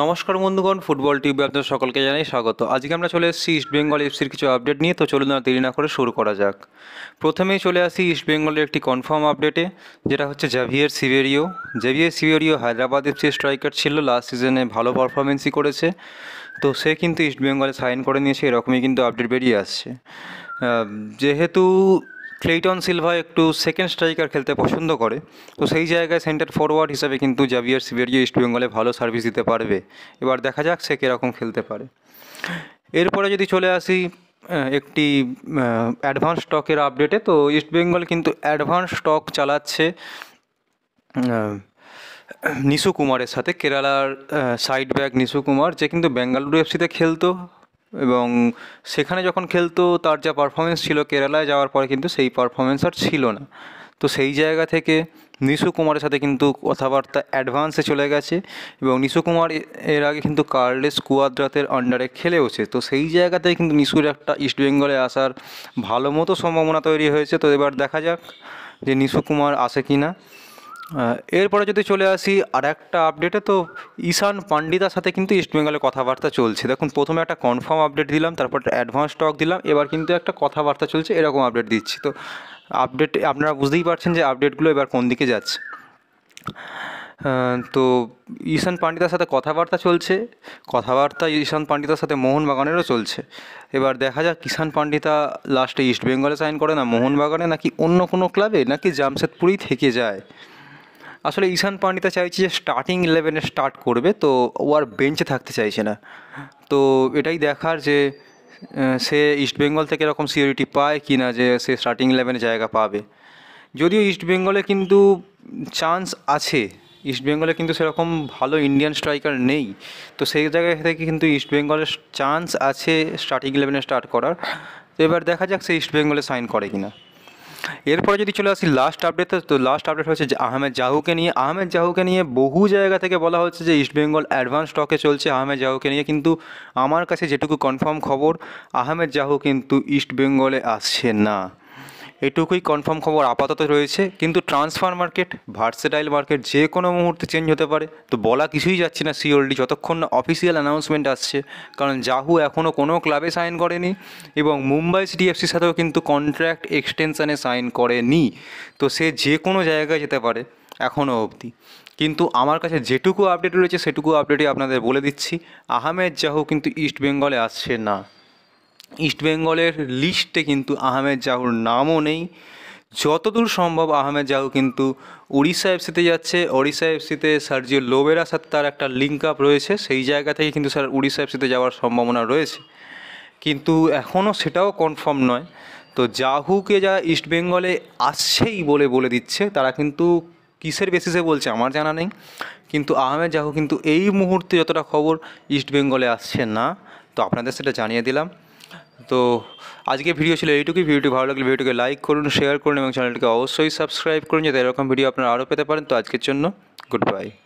নমস্কার বন্ধুগণ football TV আপনাদের সকলকে জানাই স্বাগত আজকে আমরা চলে এসেছি ইস্ট বেঙ্গল এফসির কিছু আপডেট নিয়ে তো চলুন আর দেরি না করে শুরু করা যাক প্রথমেই চলে আসি ইস্ট বেঙ্গলের একটি কনফার্ম আপডেটে যেটা হচ্ছে Javier Siverio Javier Siverio Hyderabad FC striker ছিল লাস্ট সিজনে ভালো পারফরমেন্সই করেছে তো সে কিন্তু ইস্ট বেঙ্গলে সাইন করে নিয়েছে এরকমই কিন্তু আপডেট বেরিয়ে আসছে যেহেতু ক্লেইটন সিলভা একটু সেকেন্ড স্ট্রাইকার খেলতে পছন্দ করে তো সেই জায়গায় সেন্টার ফরওয়ার্ড হিসাবে কিন্তু জাভিয়ার সিভেরিয়া ইস্টবেঙ্গলে ভালো সার্ভিস দিতে পারবে এবার দেখা যাক সে কীরকম খেলতে পারে এরপরে যদি চলে আসি একটি অ্যাডভান্স স্টকের আপডেটে তো ইস্টবেঙ্গল কিন্তু অ্যাডভান্স স্টক চালাচ্ছে নিশু কুমারের সাথে কেরালার সাইড ব্যাক নিশু কুমার যে কিন্তু বেঙ্গালুরু এফসিতে খেলতো এবং সেখানে যখন খেলতো তার যা পারফরমেন্স ছিল কেরালায় যাওয়ার পরে কিন্তু সেই পারফরমেন্স আর ছিল না তো সেই জায়গা থেকে নিশু কুমারের সাথে কিন্তু কথাবার্তা অ্যাডভান্সে চলে গেছে এবং নিশু কুমার এর আগে কিন্তু কার্লেস কুয়াদ্রাতের আন্ডারে খেলেওছে তো সেই জায়গাতে কিন্তু নিশুর একটা ইস্টবেঙ্গলে আসার ভালো মতো সম্ভাবনা তৈরি হয়েছে তো এবার দেখা যাক যে নিশু কুমার আসে কি না এরপরে যদি চলে আসি আর একটা আপডেটে তো ঈশান পান্ডিতার সাথে কিন্তু ইস্টবেঙ্গলে কথাবার্তা চলছে দেখুন প্রথমে একটা কনফার্ম আপডেট দিলাম তারপর অ্যাডভান্স টক দিলাম এবার কিন্তু একটা কথাবার্তা চলছে এরকম আপডেট দিচ্ছি তো আপডেট আপনারা বুঝতেই পারছেন যে আপডেটগুলো এবার কোন দিকে যাচ্ছে তো ঈশান পান্ডিতার সাথে কথাবার্তা চলছে কথাবার্তা ঈশান পান্ডিতার সাথে মোহনবাগানেরও চলছে এবার দেখা যাক ঈশান পান্ডিতা লাস্টে ইস্টবেঙ্গলে সাইন করে না মোহনবাগানে নাকি অন্য কোনো ক্লাবে নাকি জামশেদপুরেই থেকে যায় আসলে ঈশান পান্ডিতা চাইছে যে স্টার্টিং ইলেভেনে স্টার্ট করবে তো ও আর বেঞ্চে থাকতে চাইছে না তো এটাই দেখার যে সে ইস্টবেঙ্গল থেকে এরকম সিওরিটি পায় কি না যে সে স্টার্টিং ইলেভেনে জায়গা পাবে যদিও ইস্টবেঙ্গলে কিন্তু চান্স আছে ইস্টবেঙ্গলে কিন্তু সেরকম ভালো ইন্ডিয়ান স্ট্রাইকার নেই তো সেই জায়গা থেকে কিন্তু ইস্টবেঙ্গলের চান্স আছে স্টার্টিং ইলেভেনে স্টার্ট করার তো এবার দেখা যাক সে ইস্টবেঙ্গলে সাইন করে কিনা এরপরে যদি চলে আসি লাস্ট আপডেট তো লাস্ট আপডেট হচ্ছে আহমেদ জাহুকে নিয়ে আহমেদ জাহুকে নিয়ে বহু জায়গা থেকে বলা হচ্ছে যে ইস্টবেঙ্গল অ্যাডভান্স স্টকে চলছে আহমেদ জাহুকে নিয়ে কিন্তু আমার কাছে যেটুকু কনফার্ম খবর আহমেদ জাহু কিন্তু ইস্টবেঙ্গলে আসছে না এটুকুই কনফার্ম খবর আপাতত রয়েছে কিন্তু ট্রান্সফার মার্কেট ভার্সেটাইল মার্কেট যে কোনো মুহূর্তে চেঞ্জ হতে পারে তো বলা কিছুই যাচ্ছে না সিওলডি যতক্ষণ না অফিসিয়াল অ্যানাউন্সমেন্ট আসছে কারণ জাহু এখনও কোনো ক্লাবে সাইন করেনি এবং মুম্বাই সিটিএফসির সাথেও কিন্তু কন্ট্র্যাক্ট এক্সটেনশানে সাইন করেনি তো সে যে কোনো জায়গায় যেতে পারে এখনও অবধি কিন্তু আমার কাছে যেটুকু আপডেট রয়েছে সেটুকু আপডেটই আপনাদের বলে দিচ্ছি আহমেদ জাহু কিন্তু ইস্ট বেঙ্গলে আসছে না ইস্টবেঙ্গলের লিস্টে কিন্তু আহমেদ জাহুর নামও নেই যতদূর সম্ভব আহমেদ জাহু কিন্তু উড়িষ্যা এফসিতে যাচ্ছে ওড়িশা এফসিতে যে লোবেরার সাথে তার একটা লিঙ্ক আপ রয়েছে সেই জায়গা থেকে কিন্তু স্যার উড়িষ্যা এফসিতে যাওয়ার সম্ভাবনা রয়েছে কিন্তু এখনও সেটাও কনফার্ম নয় তো জাহুকে ইস্ট ইস্টবেঙ্গলে আসছেই বলে বলে দিচ্ছে তারা কিন্তু কিসের বেসিসে বলছে আমার জানা নেই কিন্তু আহমেদ জাহু কিন্তু এই মুহূর্তে যতটা খবর ইস্টবেঙ্গলে আসছে না তো আপনাদের সেটা জানিয়ে দিলাম তো আজকে ভিডিও ছিল এইটুকুই ভিডিওটি ভালো লাগলে ভিডিওটিকে লাইক করুন শেয়ার করুন এবং চ্যানেলটিকে অবশ্যই সাবস্ক্রাইব করুন যাতে এরকম ভিডিও আপনারা আরও পেতে পারেন তো আজকের জন্য গুড বাই